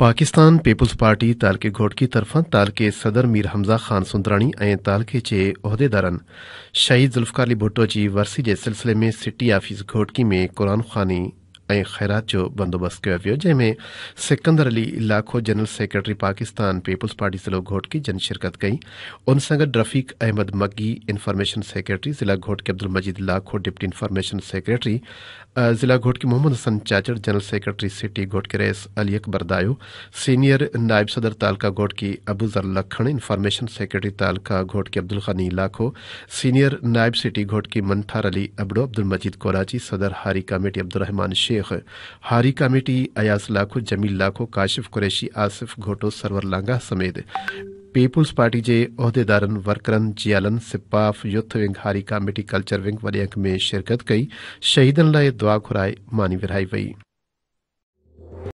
Pakistan Peoples party तालके घोट की तरफा तालके सदर मीर हमज़ा ख़ान सुंदरानी ए तालके के उहिदेदारनि शहीद जुल्फकारली अली भुट्टो की वरसी के सिलसिले में सिटी ऑफिस घोटकी में कुरान ख़ानी ऐं ख़ैरात जो बंदोबस्तु कयो वियो जंहिंमें Sikandar Ali Lakho general secretary Pakistan Peoples Party ज़िलो घोट की जन शिरकत कई उन संगॾु रफ़ीक अहमद मगी इन्फॉर्मेशन सेक्रेटरी ज़िला घोट के अब्दुल मजीद लाखो डिप्टी इन्फॉर्मेशन सेक्रेटरी ज़िला घोट के Mohammad Hasan Chachar general secretary city Ghot के अली अकबर दायो सीनियर नायब सदर तालका घोट की अबूजर लखण इन्फॉर्मेशन सेक्रेटरी तालका घोट के अब्दुल गनी लाखो सीनियर नायब सिटी घोट की अली अबड़ो अब्दुल मजीद कोराची सदर हारी कमेटी अब्दुलरहमान शेख शेख हारी कमेटी अयास लाखो जमील लाखो काशिफ कुरैशी आसिफ घोटो सरवर लांगा समेत पीपुल्स पार्टी के अहदेदारन वर्करन जियालन सिपाफ युथ विंग हारी कमेटी कल्चर विंग वॾे में शिरकत कई शहीदन लाए दुआ घुराए मानी विराई वही